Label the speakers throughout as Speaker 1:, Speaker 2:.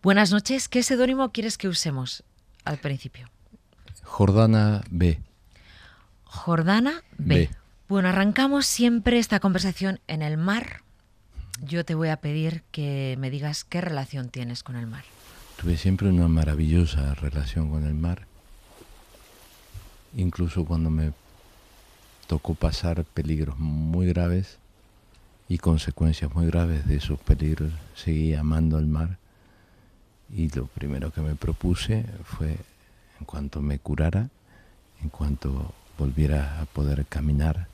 Speaker 1: Buenas noches. ¿Qué seudónimo quieres que usemos al principio?
Speaker 2: Jordana B.
Speaker 1: Jordana B. Bueno, arrancamos siempre esta conversación en el mar. Yo te voy a pedir que me digas qué relación tienes con el mar.
Speaker 2: Tuve siempre una maravillosa relación con el mar. Incluso cuando me tocó pasar peligros muy graves y consecuencias muy graves de esos peligros, seguí amando el mar y lo primero que me propuse fue, en cuanto me curara, en cuanto volviera a poder caminar,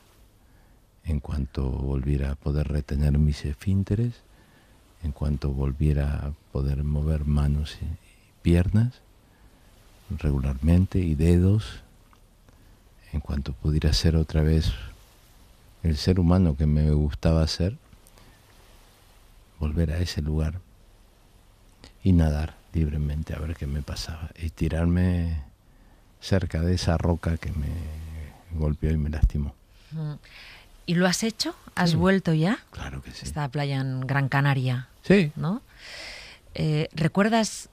Speaker 2: en cuanto volviera a poder retener mis esfínteres, en cuanto volviera a poder mover manos y piernas regularmente y dedos, en cuanto pudiera ser otra vez el ser humano que me gustaba ser, volver a ese lugar y nadar libremente a ver qué me pasaba y tirarme cerca de esa roca que me golpeó y me lastimó.
Speaker 1: Mm. ¿Y lo has hecho? ¿Has vuelto ya? Claro que sí. Esta playa en Gran Canaria. Sí. ¿No? Eh, ¿Recuerdas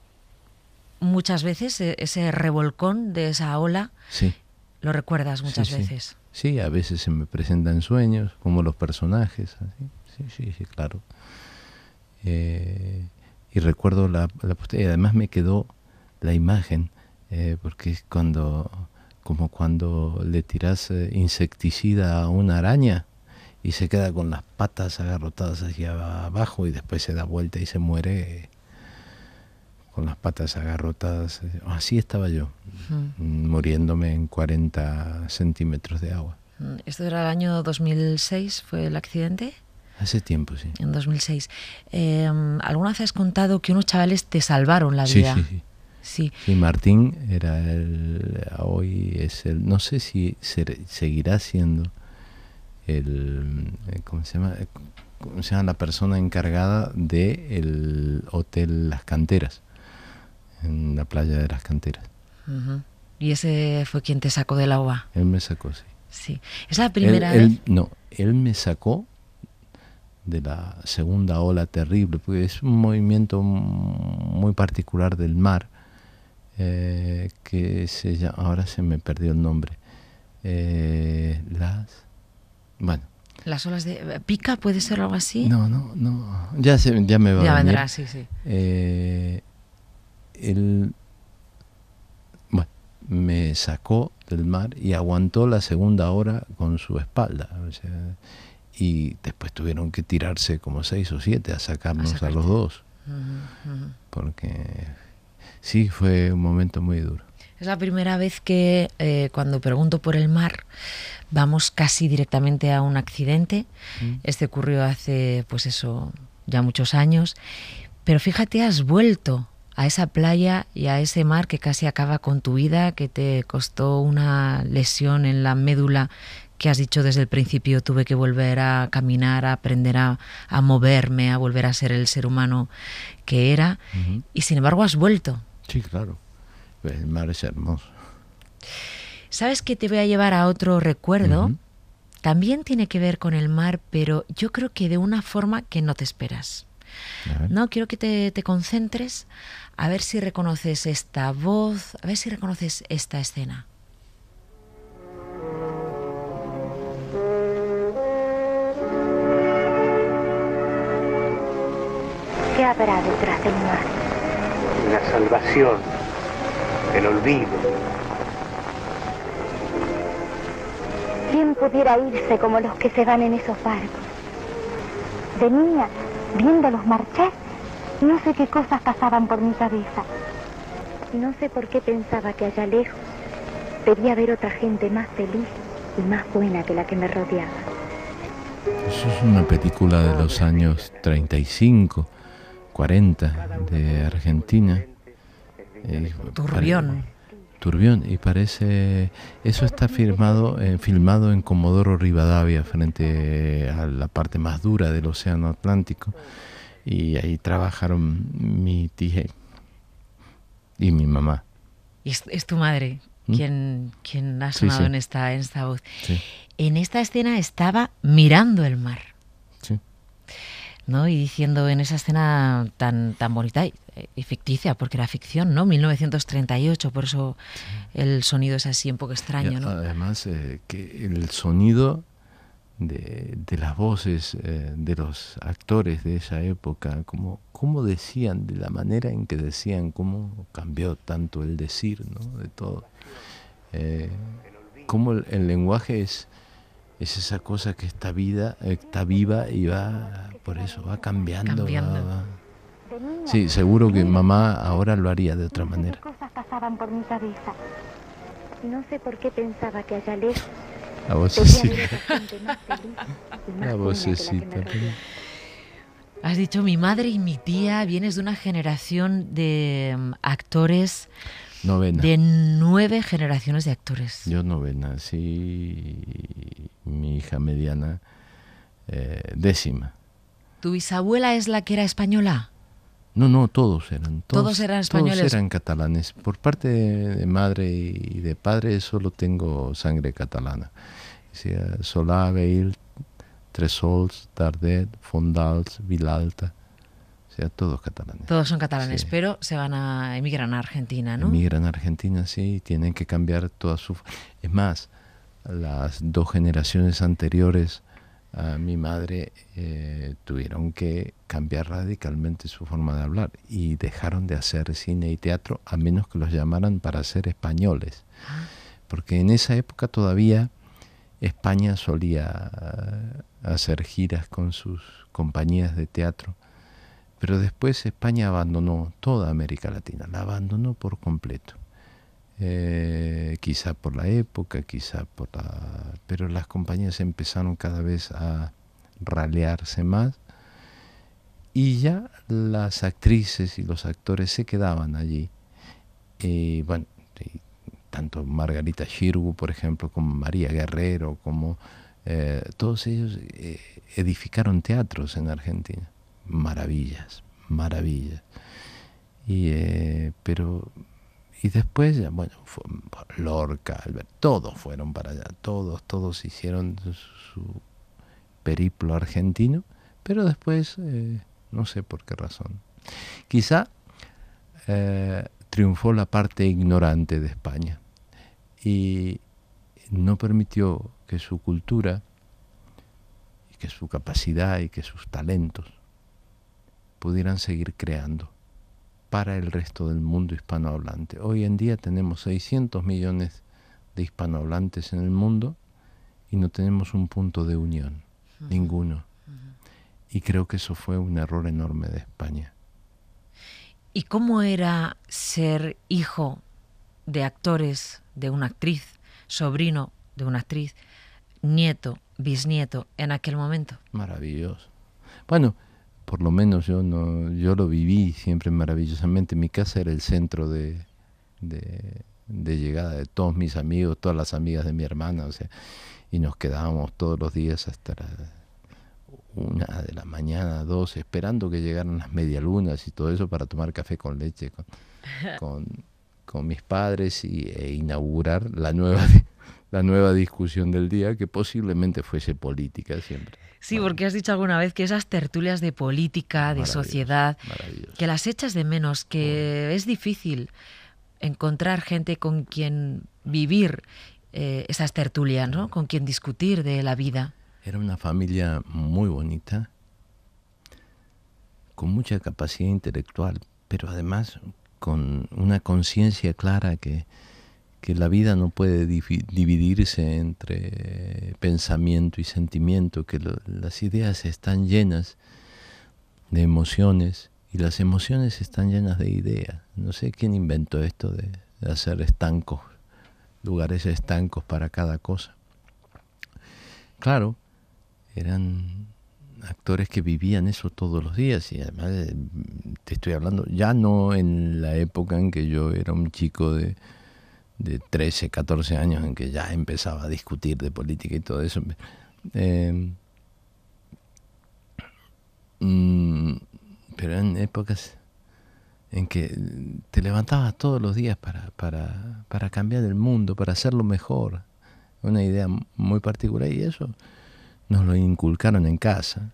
Speaker 1: muchas veces e-, ese revolcón de esa ola? Sí. ¿Lo recuerdas muchas veces?
Speaker 2: Sí. a veces se me presentan sueños, como los personajes, Sí, sí, sí, claro. Eh, y recuerdo la, la y además me quedó la imagen, eh, porque es cuando, como cuando le tiras eh, insecticida a una araña y se queda con las patas agarrotadas hacia abajo y después se da vuelta y se muere eh, con las patas agarrotadas. Así estaba yo, muriéndome en 40 centímetros de agua.
Speaker 1: Mm, ¿Esto era el año 2006? ¿Fue el accidente?
Speaker 2: Hace tiempo, sí. En
Speaker 1: 2006. Eh, em, ¿Alguna vez has contado que unos chavales te salvaron la vida? Sí, sí, sí.
Speaker 2: Sí. Martín era el, hoy es el, no sé si seguirá siendo el, eh, ¿cómo se llama? Eh, ¿Cómo se llama la persona encargada Del hotel Las Canteras, en la playa de Las Canteras?
Speaker 1: ¿Y ese fue quien te sacó del agua?
Speaker 2: Él me sacó, sí.
Speaker 1: Sí. ¿Es la primera vez?
Speaker 2: no, él me sacó de la segunda ola terrible, porque es un movimiento muy particular del mar, eh, que se llama, ahora se me perdió el nombre, eh, las, bueno.
Speaker 1: Las olas de eh, pica, puede ser algo así. No, no,
Speaker 2: no, ya, me va. a vendrá, sí, sí. el, bueno, me sacó del mar y aguantó la segunda hora con su espalda. O y después tuvieron que tirarse como seis o siete a sacarnos a, los dos. Porque sí, fue un momento muy duro.
Speaker 1: Es la primera vez que eh, cuando pregunto por el mar vamos casi directamente a un accidente. Este ocurrió hace, pues eso, ya muchos años. Pero fíjate, has vuelto a esa playa y a ese mar que casi acaba con tu vida, que te costó una lesión en la médula que has dicho desde el principio, tuve que volver a caminar, a aprender a, moverme, a volver a ser el ser humano que era, y sin embargo has vuelto.
Speaker 2: Sí, claro, el mar es hermoso.
Speaker 1: ¿Sabes que te voy a llevar a otro recuerdo? También tiene que ver con el mar, pero yo creo que de una forma que no te esperas. No, quiero que te, te, concentres a ver si reconoces esta voz, a ver si reconoces esta escena.
Speaker 2: ¿Qué habrá detrás del mar? La salvación, el olvido.
Speaker 1: ¿Quién pudiera irse como los que se van en esos barcos?
Speaker 2: Venía, niña, viéndolos marchar, no sé qué cosas pasaban
Speaker 1: por mi cabeza. No sé por qué pensaba que allá lejos debía haber otra gente más feliz y más buena que la que me rodeaba.
Speaker 2: Eso es una película de los años 35 40 de Argentina. Eh, turbión. Turbión, y parece. Eso está firmado, eh, filmado en Comodoro Rivadavia, frente a la parte más dura del Océano Atlántico. Y ahí trabajaron mi tía y mi mamá.
Speaker 1: es, tu madre ¿Mm? quien, ha sonado En, esta, voz. En esta escena estaba mirando el mar. Y diciendo en esa escena tan, tan bonita y, ficticia, porque era ficción, ¿no? 1938, por eso el sonido es así un poco extraño,
Speaker 2: Además, eh, que el sonido de, las voces eh, de los actores de esa época, cómo decían, de la manera en que decían, cómo cambió tanto el decir, ¿no? De todo. Eh, cómo el lenguaje es es esa cosa que está vida, está viva y va, por eso, va cambiando. Sí, seguro que mamá ahora lo haría de otra manera.
Speaker 1: No sé por qué pensaba que allá
Speaker 2: La vocecita. La
Speaker 1: Has dicho mi madre y mi tía, vienes de una generación de mm, actores Novena. De nueve generaciones de actores.
Speaker 2: Yo novena, sí. Mi hija mediana, eh, décima.
Speaker 1: ¿Tu bisabuela es la que era española?
Speaker 2: No, no, todos eran. Todos, eran españoles. Todos eran catalanes. Por parte de madre y de padre solo tengo sangre catalana. Solá, Veil, Tresols, Tardet, Fondals, Vilalta sea, todos catalanes.
Speaker 1: Todos son catalanes, pero se van a emigrar a Argentina, ¿no?
Speaker 2: Emigran a Argentina, sí, y tienen que cambiar toda su... Es más, las dos generaciones anteriores a mi madre eh, tuvieron que cambiar radicalmente su forma de hablar y dejaron de hacer cine y teatro a menos que los llamaran para ser españoles. Ah. Porque en esa época todavía España solía eh, hacer giras con sus compañías de teatro pero después España abandonó toda América Latina, la abandonó por completo. Eh, quizá por la época, quizá por la... Pero las compañías empezaron cada vez a ralearse más y ya las actrices y los actores se quedaban allí. Y eh, bueno, tanto Margarita Shirgu, por ejemplo, como María Guerrero, como eh, todos ellos edificaron teatros en Argentina maravillas, maravillas. Y, eh, pero, y después, ya, bueno, Lorca, Albert, todos fueron para allá, todos, todos hicieron su, periplo argentino, pero después, eh, no sé por qué razón. Quizá eh, triunfó la parte ignorante de España y no permitió que su cultura, que su capacidad y que sus talentos pudieran seguir creando para el resto del mundo hispanohablante. Hoy en día tenemos 600 millones de hispanohablantes en el mundo y no tenemos un punto de unión, ninguno. Y creo que eso fue un error enorme de España.
Speaker 1: ¿Y cómo era ser hijo de actores, de una actriz, sobrino de una actriz, nieto, bisnieto en aquel momento?
Speaker 2: Maravilloso. Bueno, por lo menos yo no yo lo viví siempre maravillosamente mi casa era el centro de, llegada de todos mis amigos todas las amigas de mi hermana o sea y nos quedábamos todos los días hasta la una de la mañana dos esperando que llegaran las medialunas y todo eso para tomar café con leche con, mis padres y, e inaugurar la nueva la nueva discusión del día, que posiblemente fuese política siempre.
Speaker 1: Sí, porque has dicho alguna vez que esas tertulias de política, de sociedad, que las echas de menos, que es difícil encontrar gente con quien vivir eh, esas tertulias, ¿no? con quien discutir de la vida.
Speaker 2: Era una familia muy bonita, con mucha capacidad intelectual, pero además con una conciencia clara que que la vida no puede dividirse entre pensamiento y sentimiento, que las ideas están llenas de emociones y las emociones están llenas de ideas. No sé quién inventó esto de hacer estancos, lugares estancos para cada cosa. Claro, eran actores que vivían eso todos los días y además eh, te estoy hablando ya no en la época en que yo era un chico de de 13, 14 años en que ya empezaba a discutir de política y todo eso. Eh, mm, pero en épocas en que te levantabas todos los días para, para, para, cambiar el mundo, para hacerlo mejor. Una idea muy particular y eso nos lo inculcaron en casa.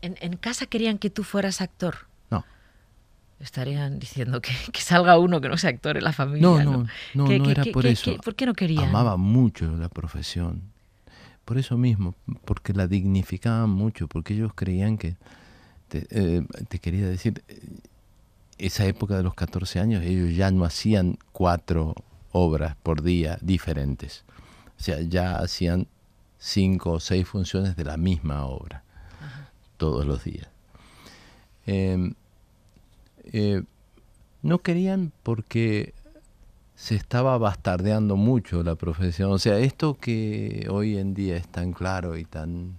Speaker 1: En, en casa querían que tú fueras actor estarían diciendo que, salga uno que no sea actor en la familia. No, no, no, era por eso. ¿Por qué no quería? Amaba
Speaker 2: mucho la profesión. Por eso mismo, porque la dignificaban mucho, porque ellos creían que, eh, te, quería decir, esa época de los 14 años ellos ya no hacían cuatro obras por día diferentes. O sea, ya hacían cinco o seis funciones de la misma obra todos los días. Em, eh, no querían porque se estaba bastardeando mucho la profesión. O sea, esto que hoy en día es tan claro y tan,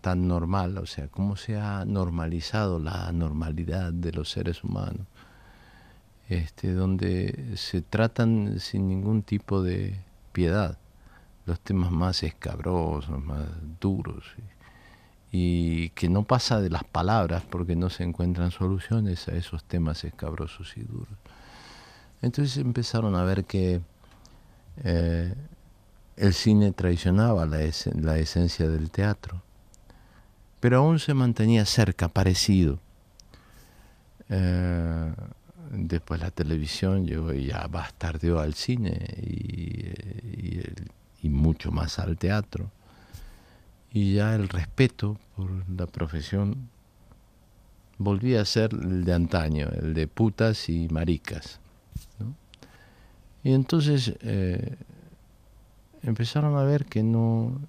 Speaker 2: tan normal, o sea, cómo se ha normalizado la normalidad de los seres humanos, este, donde se tratan sin ningún tipo de piedad los temas más escabrosos, más duros y que no pasa de las palabras porque no se encuentran soluciones a esos temas escabrosos y duros. Entonces empezaron a ver que eh, el cine traicionaba la, esencia del teatro, pero aún se mantenía cerca, parecido. Eh, después la televisión llegó y ya bastardeó al cine y eh, mucho más al teatro y ya el respeto por la profesión volvía a ser el de antaño, el de putas y maricas. Y entonces eh, empezaron a ver que no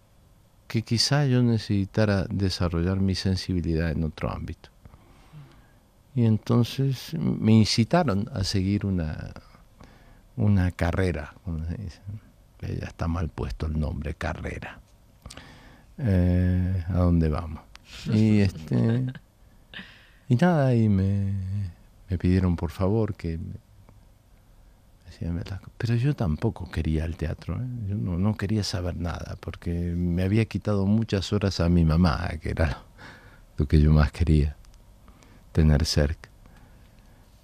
Speaker 2: que quizá yo necesitara desarrollar mi sensibilidad en otro ámbito. Y entonces me incitaron a seguir una, una carrera, Ya está mal puesto el nombre, carrera. Eh, a dónde vamos. Y este y nada, y me, pidieron por favor que pero yo tampoco quería el teatro, ¿eh? yo no, no, quería saber nada, porque me había quitado muchas horas a mi mamá, que era lo, que yo más quería tener cerca.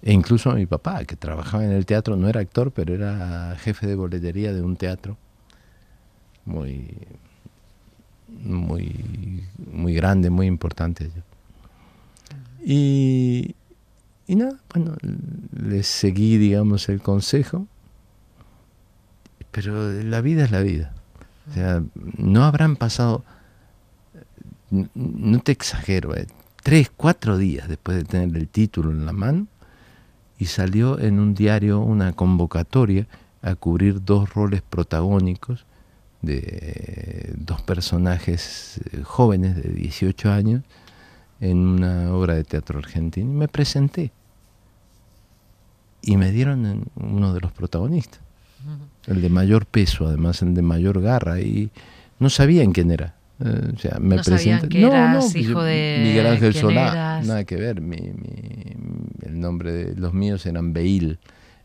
Speaker 2: E incluso a mi papá, que trabajaba en el teatro, no era actor, pero era jefe de boletería de un teatro muy muy, muy grande muy importante Y, nada, bueno, les seguí, digamos, el consejo, pero la vida es la vida. O sea, no habrán pasado, no te exagero, eh, tres, cuatro días después de tener el título en la mano, y salió en un diario una convocatoria a cubrir dos roles protagónicos de dos personajes eh, jóvenes de 18 años en una obra de teatro argentino y me presenté. Y me dieron uno de los protagonistas, el de mayor peso, además el de mayor garra, y no sabían quién era. Eh, o sea, me presenté. eras pues hijo de Miguel Ángel Solá, nada que ver. el nombre de los míos eran Beil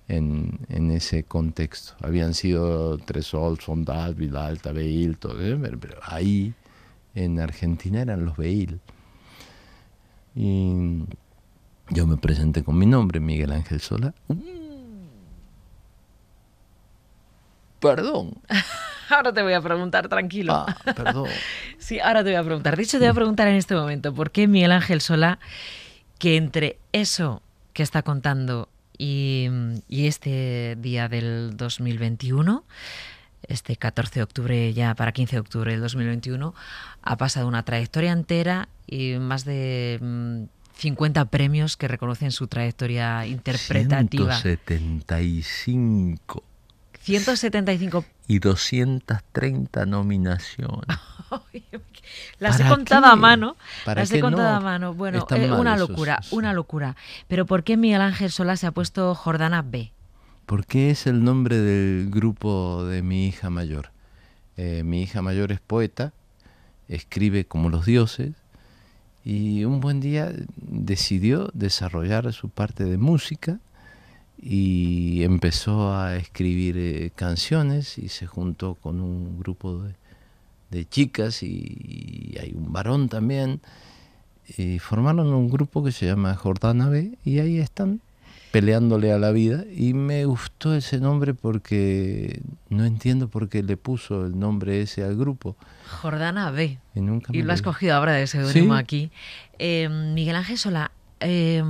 Speaker 2: en, ese contexto. Habían sido Tresol, Sondal, Vidal, Tabeil, todo, eh, pero ahí en Argentina eran los Beil. Y yo me presenté con mi nombre, Miguel Ángel Sola.
Speaker 1: Mm. Perdón. Ahora te voy a preguntar, tranquilo. Ah, perdón. sí, ahora te voy a preguntar. De hecho, te voy a preguntar en este momento, ¿por qué Miguel Ángel Sola, que entre eso que está contando y, este día del 2021 este 14 de octubre, ya para 15 de octubre del 2021, ha pasado una trayectoria entera y más de 50 mm, premios que reconocen su trayectoria interpretativa.
Speaker 2: 175.
Speaker 1: 175.
Speaker 2: Y 230 nominaciones. Las he contado a mano. las he contado a mano. Bueno, es eh, una locura,
Speaker 1: una locura. Pero ¿por qué Miguel Ángel sola se ha puesto Jordana B?
Speaker 2: Porque es el nombre del grupo de mi hija mayor. Eh, mi hija mayor es poeta, escribe como los dioses y un buen día decidió desarrollar su parte de música y empezó a escribir eh, canciones y se juntó con un grupo de, de chicas y, hay un varón también. Y formaron un grupo que se llama Jordana B y ahí están peleándole a la vida. Y me gustó ese nombre porque no entiendo por qué le puso el nombre ese al grupo.
Speaker 1: Jordana B. Y, lo has cogido ahora de ese ¿Sí? aquí. Eh, Miguel Ángel Sola, eh,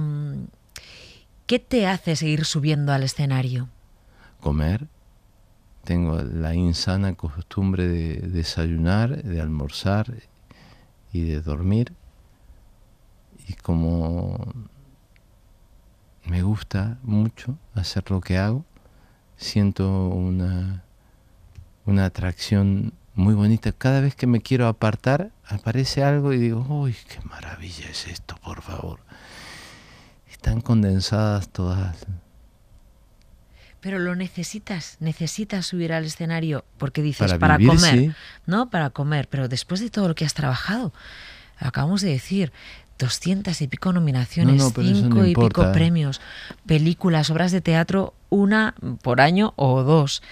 Speaker 1: ¿qué te hace seguir subiendo al escenario?
Speaker 2: Comer tengo la insana costumbre de desayunar, de almorzar y de dormir. Y como me gusta mucho hacer lo que hago, siento una, una atracción muy bonita. Cada vez que me quiero apartar, aparece algo y digo, uy, qué maravilla es esto, por favor. Están condensadas todas
Speaker 1: pero lo necesitas, necesitas subir al escenario porque dices para, comer, ¿no? Para comer, pero después de todo lo que has trabajado, acabamos de decir, 200 y pico nominaciones, cinco y pico ¿eh? premios, películas, obras de teatro, una por año o dos.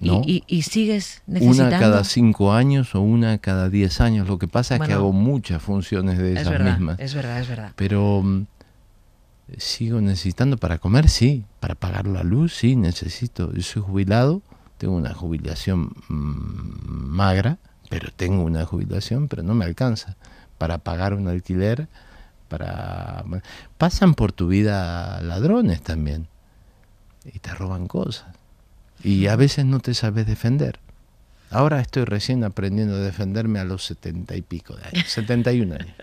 Speaker 1: Y, y, y, sigues necesitando. Una cada
Speaker 2: cinco años o una cada diez años. Lo que pasa es que hago muchas funciones de esas mismas. Es verdad, es verdad. Pero mm, sigo necesitando para comer, sí, para pagar la luz, sí, necesito. Yo soy jubilado, tengo una jubilación mm, magra, pero tengo una jubilación, pero no me alcanza para pagar un alquiler, para pasan por tu vida ladrones también y te roban cosas y a veces no te sabes defender. Ahora estoy recién aprendiendo a defenderme a los setenta y pico de años, setenta y 71 años.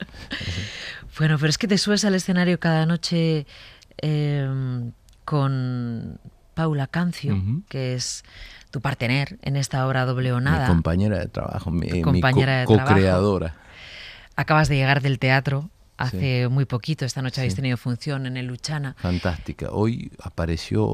Speaker 1: Bueno, pero es que te subes al escenario cada noche em, con Paula Cancio, que es tu partener en esta obra doble o nada. Mi compañera de
Speaker 2: trabajo, mi, compañera co creadora
Speaker 1: Acabas de llegar del teatro hace muy poquito, esta noche habéis tenido función en el Luchana.
Speaker 2: Fantástica. Hoy apareció,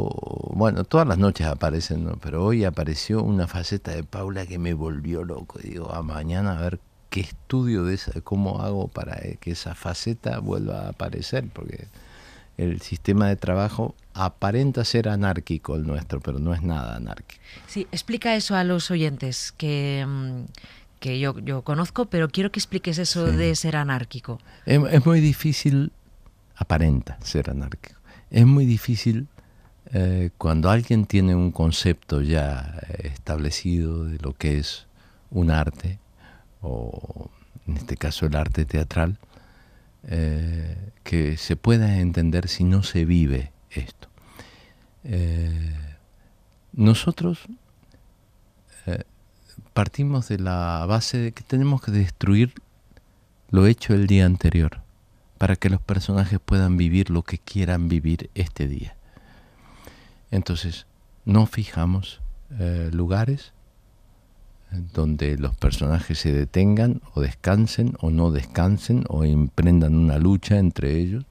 Speaker 2: bueno, todas las noches aparecen, pero hoy apareció una faceta de Paula que me volvió loco. Digo, a ah, mañana a ver qué estudio de cómo hago para eh, que esa faceta vuelva a aparecer, porque el sistema de trabajo aparenta ser anárquico el nuestro, pero no es nada anárquico.
Speaker 1: Sí, explica eso a los oyentes que, mm, que yo, yo, conozco, pero quiero que expliques eso de ser anárquico.
Speaker 2: Es, muy difícil, aparenta ser anárquico, es muy difícil eh, cuando alguien tiene un concepto ya eh, establecido de lo que es un arte, o en este caso el arte teatral, eh, que se pueda entender si no se vive esto. Eh, nosotros eh, partimos de la base de que tenemos que destruir lo hecho el día anterior para que los personajes puedan vivir lo que quieran vivir este día. Entonces, no fijamos lugares, donde los personajes se detengan o descansen o no descansen o emprendan una lucha entre ellos.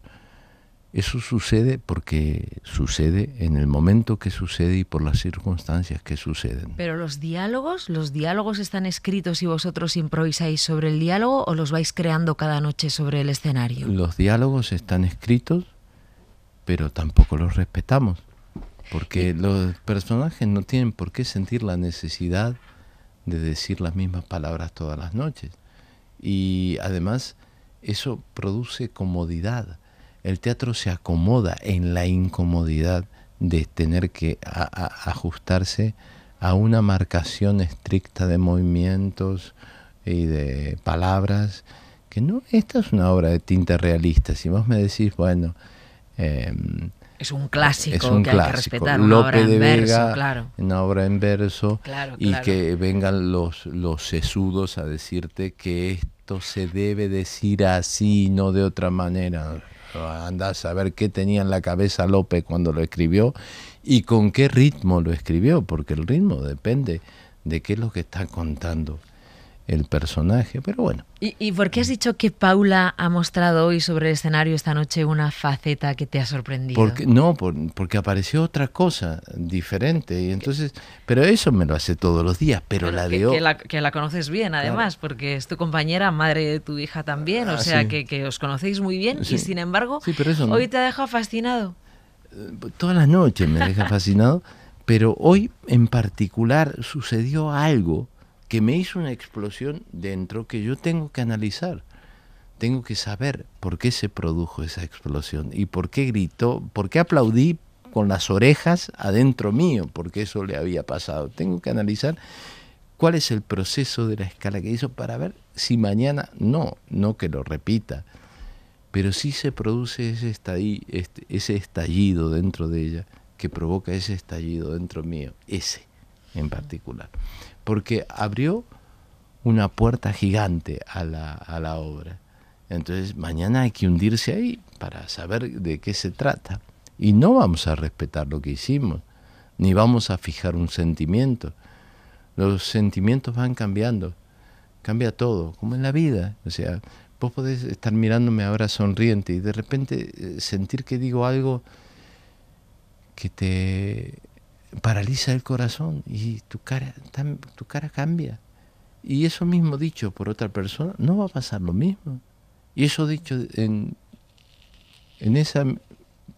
Speaker 2: Eso sucede porque sucede en el momento que sucede y por las circunstancias que suceden.
Speaker 1: Pero los diálogos, los diálogos están escritos y vosotros improvisáis sobre el diálogo o los vais creando cada noche sobre el escenario.
Speaker 2: Los diálogos están escritos, pero tampoco los respetamos, porque eh. los personajes no tienen por qué sentir la necesidad de decir las mismas palabras todas las noches. Y además eso produce comodidad. El teatro se acomoda en la incomodidad de tener que ajustarse a una marcación estricta de movimientos y de palabras, que no, esta es una obra de tinta realista. Si vos me decís, bueno, eh,
Speaker 1: es un clásico que hay que respetar. Una obra de en verso, claro.
Speaker 2: Una obra en verso. y que vengan los, los sesudos a decirte que esto se debe decir así y no de otra manera. Anda a saber qué tenía en la cabeza López cuando lo escribió y con qué ritmo lo escribió, porque el ritmo depende de qué es lo que está contando el personaje, pero bueno.
Speaker 1: ¿Y, ¿Y, por qué has dicho que Paula ha mostrado hoy sobre el escenario esta noche una faceta que te ha sorprendido? Porque,
Speaker 2: no, porque apareció otra cosa diferente, y entonces, pero eso me lo hace todos los días, pero, la que, de hoy...
Speaker 1: Que la, conoces bien, además, porque es tu compañera, madre de tu hija también, o ah, sea, que, que, os conocéis muy bien, y sin embargo, sí, pero eso no. hoy te ha dejado fascinado.
Speaker 2: Eh, Toda la noche me deja fascinado, pero hoy en particular sucedió algo que me hizo una explosión dentro que yo tengo que analizar. Tengo que saber por qué se produjo esa explosión y por qué gritó, por qué aplaudí con las orejas adentro mío, porque eso le había pasado. Tengo que analizar cuál es el proceso de la escala que hizo para ver si mañana, no, no que lo repita, pero si se produce este, ese estallido dentro de ella que provoca ese estallido dentro mío, ese en particular porque abrió una puerta gigante a la, obra. Entonces mañana hay que hundirse ahí para saber de qué se trata. Y no vamos a respetar lo que hicimos, ni vamos a fijar un sentimiento. Los sentimientos van cambiando, cambia todo, como en la vida. O sea, vos podés estar mirándome ahora sonriente y de repente eh, sentir que digo algo que te paraliza el corazón y tu cara, tu cara cambia. Y eso mismo dicho por otra persona, no va a pasar lo mismo. Y eso dicho en, en esa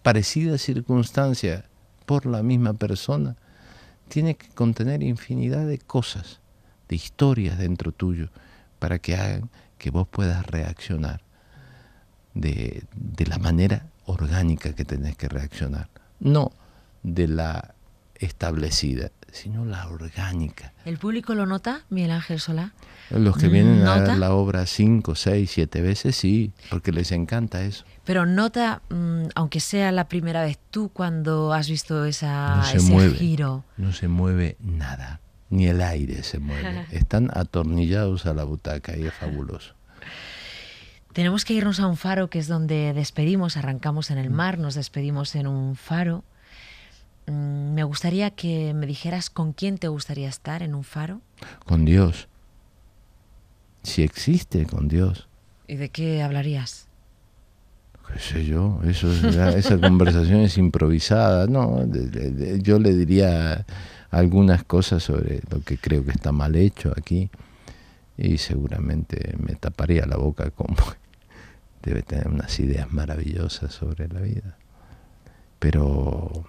Speaker 2: parecida circunstancia por la misma persona, tiene que contener infinidad de cosas, de historias dentro tuyo, para que hagan que vos puedas reaccionar de, de la manera orgánica que tenés que reaccionar, no de la establecida, sino la orgánica.
Speaker 1: ¿El público lo nota, Miguel Ángel Solá?
Speaker 2: Los que vienen a ver la obra cinco, seis, siete veces, sí, porque les encanta eso.
Speaker 1: Pero nota, mm, aunque sea la primera vez, tú cuando has visto esa, ese giro.
Speaker 2: No se mueve nada, ni el aire se mueve. Están atornillados a la butaca y es fabuloso.
Speaker 1: Tenemos que irnos a un faro que es donde despedimos, arrancamos en el mar, nos despedimos en un faro Mm, me gustaría que me dijeras con quién te gustaría estar en un faro.
Speaker 2: Con Dios. Si existe, con Dios.
Speaker 1: ¿Y de qué hablarías?
Speaker 2: ¿Qué sé yo? Eso es, esa conversación es improvisada. No, yo le diría algunas cosas sobre lo que creo que está mal hecho aquí y seguramente me taparía la boca como debe tener unas ideas maravillosas sobre la vida. Pero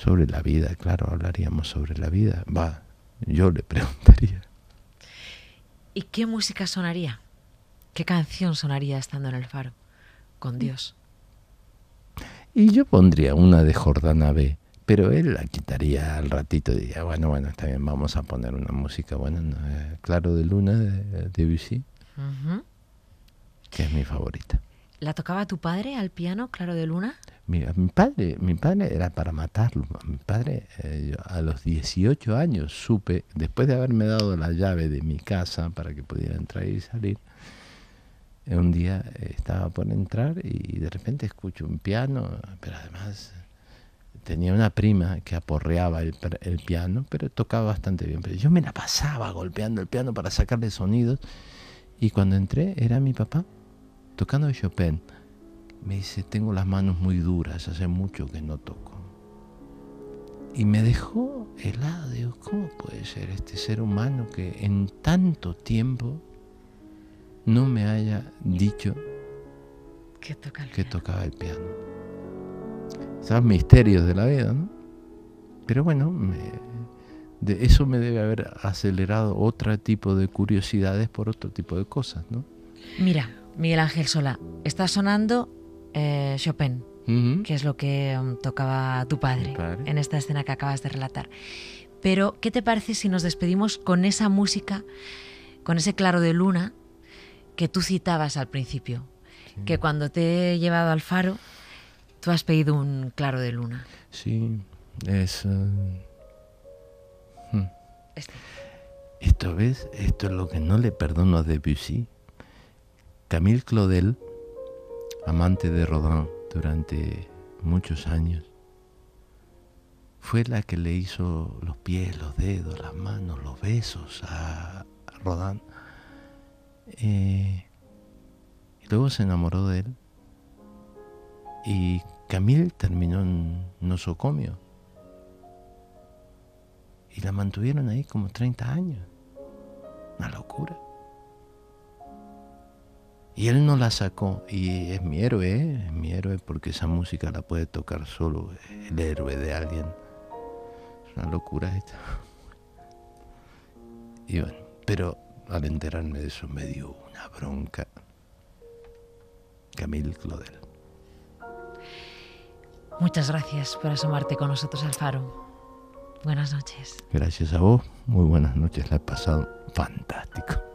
Speaker 2: sobre la vida, claro, hablaríamos sobre la vida. Va, yo le preguntaría.
Speaker 1: ¿Y qué música sonaría? ¿Qué canción sonaría estando en el faro con mm. Dios? Y yo
Speaker 2: pondría una de Jordana B, pero él la quitaría al ratito y diría, bueno, bueno, está bien, vamos a poner una música, bueno, eh, Claro de Luna de Debussy, que es mi favorita.
Speaker 1: ¿La tocaba tu padre al piano, Claro de Luna?
Speaker 2: Mi, padre, mi era para matarlo. Mi padre, eh, a los 18 años supe, después de haberme dado la llave de mi casa para que pudiera entrar y salir, eh, un día eh, estaba por entrar y de repente escucho un piano, pero además tenía una prima que aporreaba el, piano, pero tocaba bastante bien. Pero yo me la pasaba golpeando el piano para sacarle sonidos. Y cuando entré era mi papá tocando Chopin. Me dice, tengo las manos muy duras, hace mucho que no toco. Y me dejó helado, digo, ¿cómo puede ser este ser humano que en tanto tiempo no me haya dicho que, tocaba el piano? son misterios de la vida, ¿no? Pero bueno, eso me debe haber acelerado otro tipo de curiosidades por otro tipo de cosas, ¿no?
Speaker 1: Mira, Miguel Ángel Sola, está sonando eh, Chopin, que es lo que um, tocaba tu padre, en esta escena que acabas de relatar. Pero, ¿qué te parece si nos despedimos con esa música, con ese claro de luna que tú citabas al principio? Que cuando te he llevado al faro, tú has pedido un claro de luna.
Speaker 2: Sí, es... Eh, hmm. este. Esto ves, esto es lo que no le perdono a Debussy. Camille Claudel amante de Rodin durante muchos años, fue la que le hizo los pies, los dedos, las manos, los besos a Rodin. Eh, y luego se enamoró de él. Y Camille terminó en nosocomio. Y la mantuvieron ahí como 30 años. Una locura. Y él no la sacó. Y es mi héroe, es mi héroe porque esa música la puede tocar solo el héroe de alguien. Es una locura esta. Y bueno, pero al enterarme de eso me dio una bronca. Camille Claudel.
Speaker 1: Muchas gracias por asomarte con nosotros al faro. Buenas noches.
Speaker 2: Gracias a vos. Muy buenas noches. La he pasado fantástico.